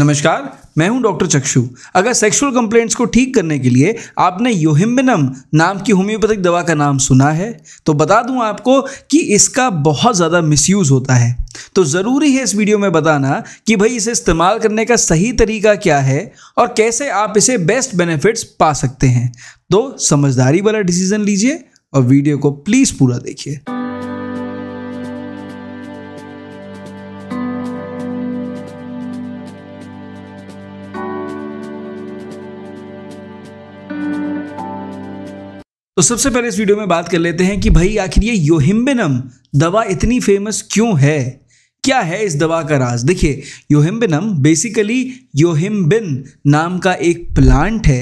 नमस्कार मैं हूं डॉक्टर चक्षु अगर सेक्सुअल कंप्लेंट्स को ठीक करने के लिए आपने योहिम्बिनम नाम की होम्योपैथिक दवा का नाम सुना है तो बता दूं आपको कि इसका बहुत ज़्यादा मिसयूज़ होता है तो ज़रूरी है इस वीडियो में बताना कि भाई इसे इस्तेमाल करने का सही तरीका क्या है और कैसे आप इसे बेस्ट बेनिफिट्स पा सकते हैं तो समझदारी वाला डिसीज़न लीजिए और वीडियो को प्लीज़ पूरा देखिए तो सबसे पहले इस वीडियो में बात कर लेते हैं कि भाई आखिर ये योहिम्बिनम दवा इतनी फेमस क्यों है क्या है इस दवा का राज देखिए योहिम्बिनम बेसिकली योहिम्बिन नाम का एक प्लांट है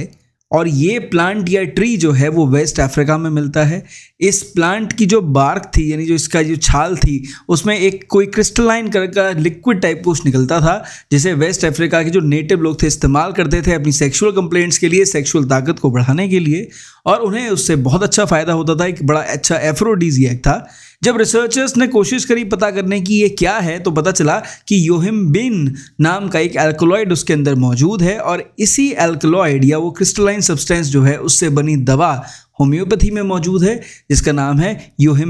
और ये प्लांट या ट्री जो है वो वेस्ट अफ्रीका में मिलता है इस प्लांट की जो बार्क थी यानी जो इसका जो छाल थी उसमें एक कोई क्रिस्टलाइन कर का लिक्विड टाइप कुछ निकलता था जिसे वेस्ट अफ्रीका के जो नेटिव लोग थे इस्तेमाल करते थे अपनी सेक्सुअल कंप्लेंट्स के लिए सेक्सुअल ताकत को बढ़ाने के लिए और उन्हें उससे बहुत अच्छा फ़ायदा होता था एक बड़ा अच्छा एफ्रोडीजिया था जब रिसर्चर्स ने कोशिश करी पता करने की ये क्या है तो पता चला कि योहिम्बिन नाम का एक एल्कोलॉइड उसके अंदर मौजूद है और इसी एल्कोलॉइड या वो क्रिस्टलाइन सब्सटेंस जो है उससे बनी दवा होम्योपैथी में मौजूद है जिसका नाम है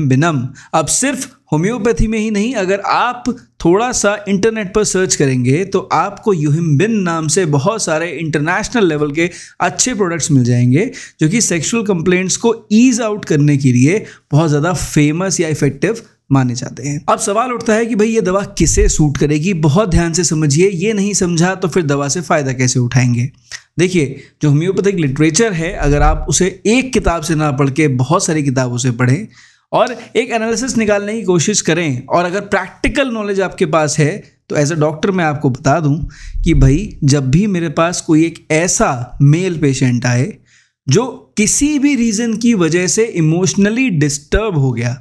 बिनम अब सिर्फ होम्योपैथी में ही नहीं अगर आप थोड़ा सा इंटरनेट पर सर्च करेंगे तो आपको बिन नाम से बहुत सारे इंटरनेशनल लेवल के अच्छे प्रोडक्ट्स मिल जाएंगे जो कि सेक्सुअल कंप्लेंट्स को ईज आउट करने के लिए बहुत ज़्यादा फेमस या इफेक्टिव माने जाते हैं अब सवाल उठता है कि भाई ये दवा किसे सूट करेगी बहुत ध्यान से समझिए ये नहीं समझा तो फिर दवा से फ़ायदा कैसे उठाएंगे देखिए जो होम्योपैथिक लिटरेचर है अगर आप उसे एक किताब से ना पढ़ के बहुत सारी किताबों से पढ़ें और एक एनालिसिस निकालने की कोशिश करें और अगर प्रैक्टिकल नॉलेज आपके पास है तो एज अ डॉक्टर मैं आपको बता दूं कि भाई जब भी मेरे पास कोई एक ऐसा मेल पेशेंट आए जो किसी भी रीज़न की वजह से इमोशनली डिस्टर्ब हो गया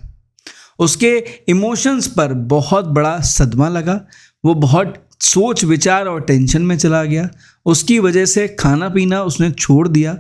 उसके इमोशंस पर बहुत बड़ा सदमा लगा वो बहुत सोच विचार और टेंशन में चला गया उसकी वजह से खाना पीना उसने छोड़ दिया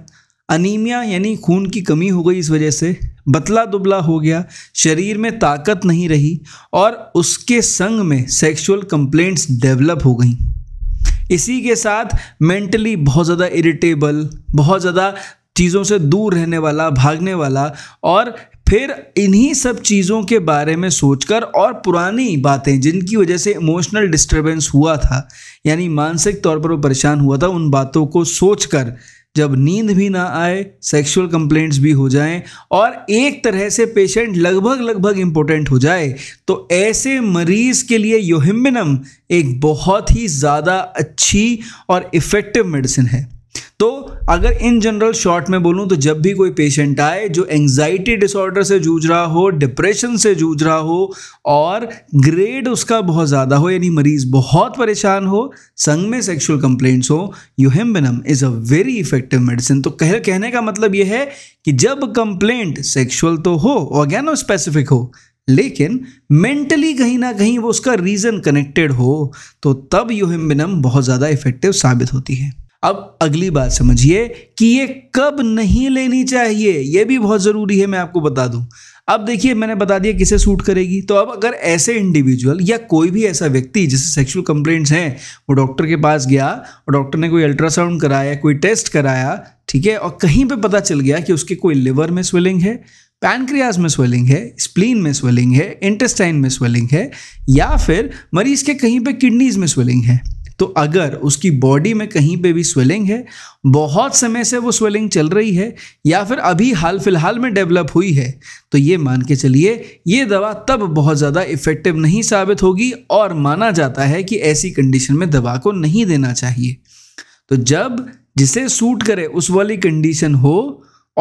अनीमिया यानी खून की कमी हो गई इस वजह से बतला दुबला हो गया शरीर में ताकत नहीं रही और उसके संग में सेक्सुअल कंप्लेंट्स डेवलप हो गई इसी के साथ मेंटली बहुत ज़्यादा इरिटेबल बहुत ज़्यादा चीज़ों से दूर रहने वाला भागने वाला और फिर इन्हीं सब चीज़ों के बारे में सोचकर और पुरानी बातें जिनकी वजह से इमोशनल डिस्टरबेंस हुआ था यानी मानसिक तौर पर वो परेशान हुआ था उन बातों को सोचकर जब नींद भी ना आए सेक्सुअल कंप्लेंट्स भी हो जाएं और एक तरह से पेशेंट लगभग लगभग इम्पोर्टेंट हो जाए तो ऐसे मरीज़ के लिए योहिमिनम एक बहुत ही ज़्यादा अच्छी और इफ़ेक्टिव मेडिसिन है तो अगर इन जनरल शॉर्ट में बोलूँ तो जब भी कोई पेशेंट आए जो एंग्जाइटी डिसऑर्डर से जूझ रहा हो डिप्रेशन से जूझ रहा हो और ग्रेड उसका बहुत ज़्यादा हो यानी मरीज़ बहुत परेशान हो संग में सेक्शुअल कंप्लेंट्स हो yohimbinum is a very effective medicine तो कह कहने का मतलब यह है कि जब कंप्लेंट सेक्शुअल तो हो ऑर्गेनो स्पेसिफिक हो लेकिन मेंटली कहीं ना कहीं वो उसका रीज़न कनेक्टेड हो तो तब यूहिम्बिनम बहुत ज़्यादा इफेक्टिव साबित होती है अब अगली बात समझिए कि ये कब नहीं लेनी चाहिए ये भी बहुत ज़रूरी है मैं आपको बता दूं अब देखिए मैंने बता दिया किसे सूट करेगी तो अब अगर ऐसे इंडिविजुअल या कोई भी ऐसा व्यक्ति जिसे सेक्सुअल कंप्लेंट्स हैं वो डॉक्टर के पास गया और डॉक्टर ने कोई अल्ट्रासाउंड कराया कोई टेस्ट कराया ठीक है और कहीं पे पता चल गया कि उसके कोई लिवर में स्वेलिंग है पैनक्रियाज में स्वेलिंग है स्प्लीन में स्वेलिंग है इंटेस्टाइन में स्वेलिंग है या फिर मरीज के कहीं पे किडनीज में स्वेलिंग है तो अगर उसकी बॉडी में कहीं पे भी स्वेलिंग है बहुत समय से वो स्वेलिंग चल रही है या फिर अभी हाल फिलहाल में डेवलप हुई है तो ये मान के चलिए ये दवा तब बहुत ज़्यादा इफ़ेक्टिव नहीं साबित होगी और माना जाता है कि ऐसी कंडीशन में दवा को नहीं देना चाहिए तो जब जिसे सूट करे उस वाली कंडीशन हो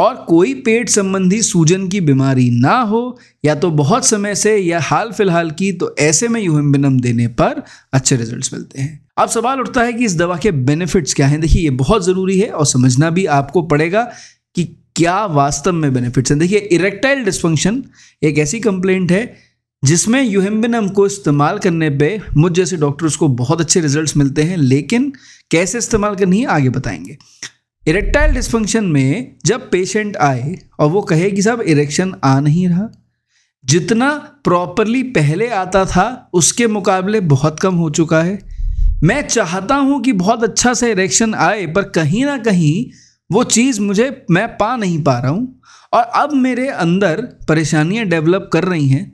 और कोई पेट संबंधी सूजन की बीमारी ना हो या तो बहुत समय से या हाल फिलहाल की तो ऐसे में यूहिम्बिनम देने पर अच्छे रिजल्ट्स मिलते हैं अब सवाल उठता है कि इस दवा के बेनिफिट्स क्या हैं देखिए ये बहुत ज़रूरी है और समझना भी आपको पड़ेगा कि क्या वास्तव में बेनिफिट्स हैं देखिए इरेक्टाइल डिस्फंक्शन एक ऐसी कंप्लेंट है जिसमें यूहम्बिनम को इस्तेमाल करने पे मुझ जैसे डॉक्टर्स को बहुत अच्छे रिजल्ट्स मिलते हैं लेकिन कैसे इस्तेमाल करनी है आगे बताएंगे इरेक्टाइल डिस्फंक्शन में जब पेशेंट आए और वो कहे कि साहब इरेक्शन आ नहीं रहा जितना प्रॉपरली पहले आता था उसके मुकाबले बहुत कम हो चुका है मैं चाहता हूं कि बहुत अच्छा से इरेक्शन आए पर कहीं ना कहीं वो चीज़ मुझे मैं पा नहीं पा रहा हूं और अब मेरे अंदर परेशानियां डेवलप कर रही हैं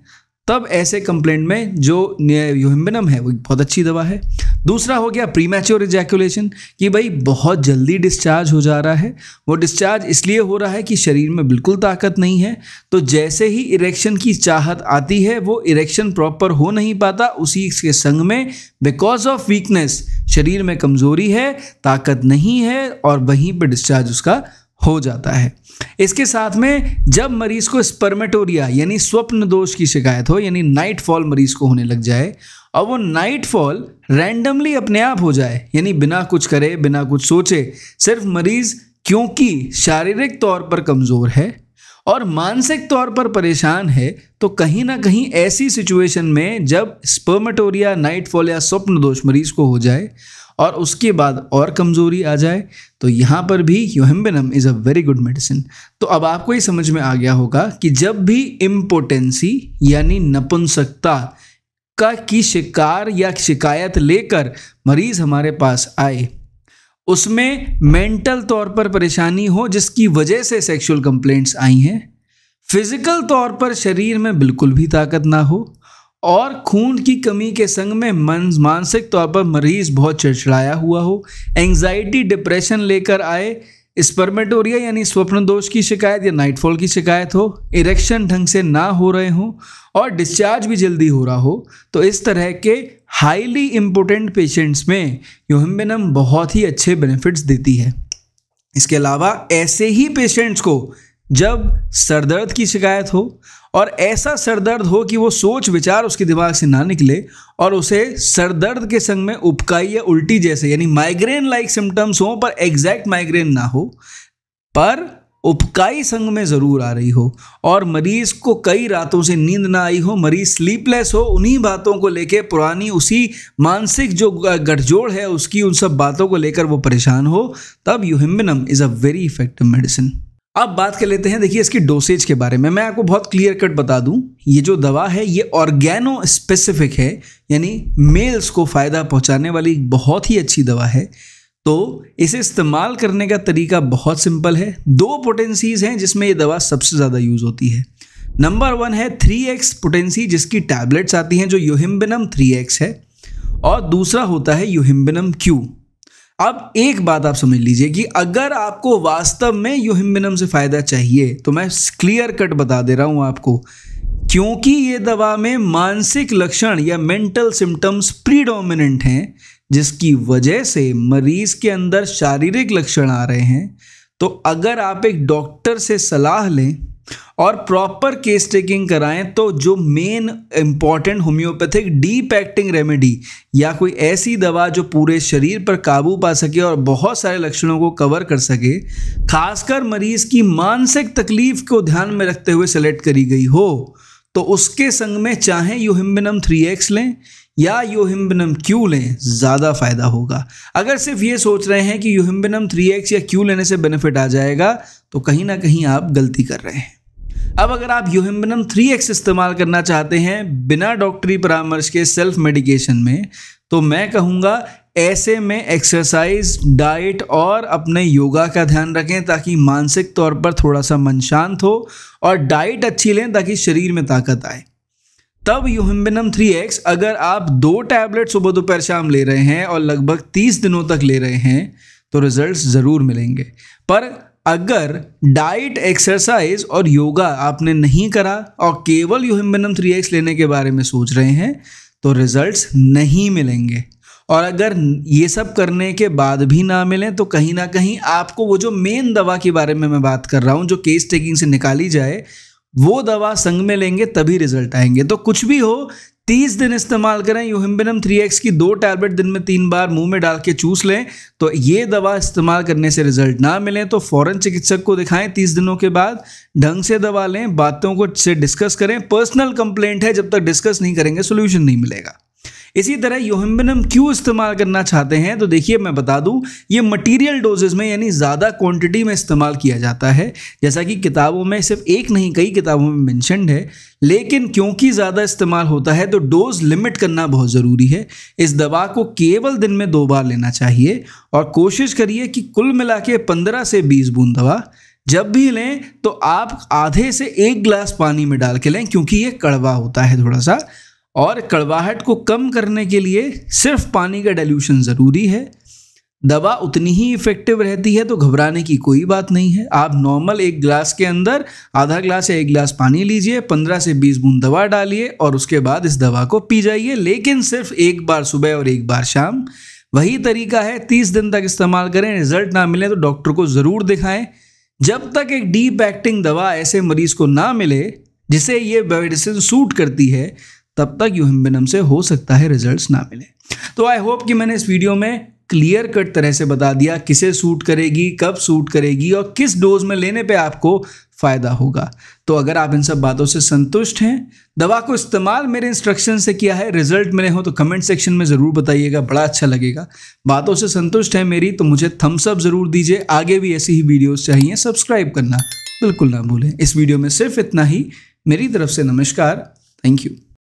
तब ऐसे कंप्लेंट में जो यूहिम्बनम है वो बहुत अच्छी दवा है दूसरा हो गया प्रीमेच्योर इजैकुलेशन कि भाई बहुत जल्दी डिस्चार्ज हो जा रहा है वो डिस्चार्ज इसलिए हो रहा है कि शरीर में बिल्कुल ताकत नहीं है तो जैसे ही इरेक्शन की चाहत आती है वो इरेक्शन प्रॉपर हो नहीं पाता उसी के संग में बिकॉज ऑफ वीकनेस शरीर में कमज़ोरी है ताकत नहीं है और वहीं पर डिस्चार्ज उसका हो जाता है इसके साथ में जब मरीज को स्पर्मेटोरिया यानी स्वप्न दोष की शिकायत हो यानी नाइट फॉल मरीज को होने लग जाए और वो नाइट फॉल रैंडमली अपने आप हो जाए यानी बिना कुछ करे बिना कुछ सोचे सिर्फ मरीज क्योंकि शारीरिक तौर पर कमज़ोर है और मानसिक तौर पर परेशान है तो कहीं ना कहीं ऐसी सिचुएशन में जब स्पर्मेटोरिया नाइट फॉल या स्वप्न दोष मरीज को हो जाए और उसके बाद और कमज़ोरी आ जाए तो यहाँ पर भी yohimbinum is a very good medicine तो अब आपको ये समझ में आ गया होगा कि जब भी इम्पोटेंसी यानी नपुंसकता का की शिकार या शिकायत लेकर मरीज़ हमारे पास आए उसमें मेंटल तौर पर परेशानी हो जिसकी वजह से सेक्सुअल कंप्लेंट्स आई हैं फिज़िकल तौर पर शरीर में बिल्कुल भी ताकत ना हो और खून की कमी के संग में मन मानसिक तौर पर मरीज बहुत चिड़चिड़ाया हुआ हो एंजाइटी डिप्रेशन लेकर आए स्पर्मेटोरिया यानी स्वप्न दोष की शिकायत या नाइटफॉल की शिकायत हो इरेक्शन ढंग से ना हो रहे हों और डिस्चार्ज भी जल्दी हो रहा हो तो इस तरह के हाईली इम्पोर्टेंट पेशेंट्स में योहिम्बिनम बहुत ही अच्छे बेनिफिट्स देती है इसके अलावा ऐसे ही पेशेंट्स को जब सरदर्द की शिकायत हो और ऐसा सरदर्द हो कि वो सोच विचार उसके दिमाग से ना निकले और उसे सरदर्द के संग में उपकाई या उल्टी जैसे यानी माइग्रेन लाइक सिम्टम्स हो पर एग्जैक्ट माइग्रेन ना हो पर उपकाई संग में ज़रूर आ रही हो और मरीज़ को कई रातों से नींद ना आई हो मरीज़ स्लीपलेस हो उन्हीं बातों को लेके पुरानी उसी मानसिक जो गठजोड़ है उसकी उन सब बातों को लेकर वो परेशान हो तब yohimbinum is a very effective medicine अब बात कर लेते हैं देखिए इसकी डोसेज के बारे में मैं आपको बहुत क्लियर कट बता दूं ये जो दवा है ये ऑर्गेनो स्पेसिफिक है यानी मेल्स को फ़ायदा पहुंचाने वाली बहुत ही अच्छी दवा है तो इसे इस्तेमाल करने का तरीका बहुत सिंपल है दो पोटेंसीज हैं जिसमें ये दवा सबसे ज़्यादा यूज़ होती है नंबर वन है थ्री एक्स पोटेंसी जिसकी टैबलेट्स आती हैं जो यूहिम्बिनम थ्री एक्स है और दूसरा होता है यूहिम्बिनम क्यू अब एक बात आप समझ लीजिए कि अगर आपको वास्तव में यूहिम्बिनम से फ़ायदा चाहिए तो मैं क्लियर कट बता दे रहा हूँ आपको क्योंकि ये दवा में मानसिक लक्षण या मेंटल सिम्टम्स प्रीडोमिनेंट हैं जिसकी वजह से मरीज के अंदर शारीरिक लक्षण आ रहे हैं तो अगर आप एक डॉक्टर से सलाह लें और प्रॉपर केस टेकिंग कराएं तो जो main important homeopathic deep acting remedy या कोई ऐसी दवा जो पूरे शरीर पर काबू पा सके और बहुत सारे लक्षणों को कवर कर सके खासकर मरीज की मानसिक तकलीफ को ध्यान में रखते हुए सेलेक्ट करी गई हो तो उसके संग में चाहे यूहिम्बनम थ्री एक्स लें या यूहिम्बनम क्यू लें ज़्यादा फ़ायदा होगा अगर सिर्फ ये सोच रहे हैं कि यूहिम्बनम थ्री एक्स या क्यू लेने से बेनिफिट आ जाएगा तो कहीं ना कहीं आप गलती कर रहे हैं अब अगर आप यूहिम्बनम थ्री एक्स इस्तेमाल करना चाहते हैं बिना डॉक्टरी परामर्श के सेल्फ मेडिकेशन में तो मैं कहूँगा ऐसे में एक्सरसाइज डाइट और अपने योगा का ध्यान रखें ताकि मानसिक तौर पर थोड़ा सा मन शांत हो और डाइट अच्छी लें ताकि शरीर में ताकत आए तब यूहिम्बिनम थ्री एक्स अगर आप दो टैबलेट सुबह दोपहर शाम ले रहे हैं और लगभग तीस दिनों तक ले रहे हैं तो रिजल्ट्स ज़रूर मिलेंगे पर अगर डाइट एक्सरसाइज और योगा आपने नहीं करा और केवल यूहिम्बनम थ्री एक्स लेने के बारे में सोच रहे हैं तो रिजल्ट्स नहीं मिलेंगे और अगर ये सब करने के बाद भी ना मिलें तो कहीं ना कहीं आपको वो जो मेन दवा के बारे में मैं बात कर रहा हूँ जो केस टेकिंग से निकाली जाए वो दवा संग में लेंगे तभी रिजल्ट आएंगे तो कुछ भी हो 30 दिन इस्तेमाल करें यूहिम्बिनम 3x की दो टैबलेट दिन में तीन बार मुंह में डाल के चूस लें तो ये दवा इस्तेमाल करने से रिजल्ट ना मिले तो फ़ौरन चिकित्सक को दिखाएं 30 दिनों के बाद ढंग से दवा लें बातों को से डिस्कस करें पर्सनल कंप्लेंट है जब तक डिस्कस नहीं करेंगे सोल्यूशन नहीं मिलेगा इसी तरह योहिम्बिनम क्यों इस्तेमाल करना चाहते हैं तो देखिए मैं बता दूं ये मटेरियल डोजेज में यानी ज़्यादा क्वांटिटी में इस्तेमाल किया जाता है जैसा कि किताबों में सिर्फ एक नहीं कई किताबों में मैंशनड है लेकिन क्योंकि ज़्यादा इस्तेमाल होता है तो डोज लिमिट करना बहुत ज़रूरी है इस दवा को केवल दिन में दो बार लेना चाहिए और कोशिश करिए कि कुल मिला के पंद्रह से बीस बूंद दवा जब भी लें तो आप आधे से एक गिलास पानी में डाल के लें क्योंकि ये कड़वा होता है थोड़ा सा और कड़वाहट को कम करने के लिए सिर्फ पानी का डल्यूशन ज़रूरी है दवा उतनी ही इफ़ेक्टिव रहती है तो घबराने की कोई बात नहीं है आप नॉर्मल एक गिलास के अंदर आधा गिलास या एक गिलास पानी लीजिए पंद्रह से बीस बूंद दवा डालिए और उसके बाद इस दवा को पी जाइए लेकिन सिर्फ एक बार सुबह और एक बार शाम वही तरीका है तीस दिन तक इस्तेमाल करें रिजल्ट ना मिले तो डॉक्टर को ज़रूर दिखाएं जब तक एक डीप एक्टिंग दवा ऐसे मरीज को ना मिले जिसे ये मेडिसिन सूट करती है तब तक यूहिम्बिनम से हो सकता है रिजल्ट्स ना मिले तो आई होप कि मैंने इस वीडियो में क्लियर कट तरह से बता दिया किसे सूट करेगी कब सूट करेगी और किस डोज में लेने पे आपको फ़ायदा होगा तो अगर आप इन सब बातों से संतुष्ट हैं दवा को इस्तेमाल मेरे इंस्ट्रक्शन से किया है रिजल्ट मिले हो तो कमेंट सेक्शन में ज़रूर बताइएगा बड़ा अच्छा लगेगा बातों से संतुष्ट हैं मेरी तो मुझे थम्सअप ज़रूर दीजिए आगे भी ऐसी ही वीडियोज़ चाहिए सब्सक्राइब करना बिल्कुल ना भूलें इस वीडियो में सिर्फ इतना ही मेरी तरफ से नमस्कार थैंक यू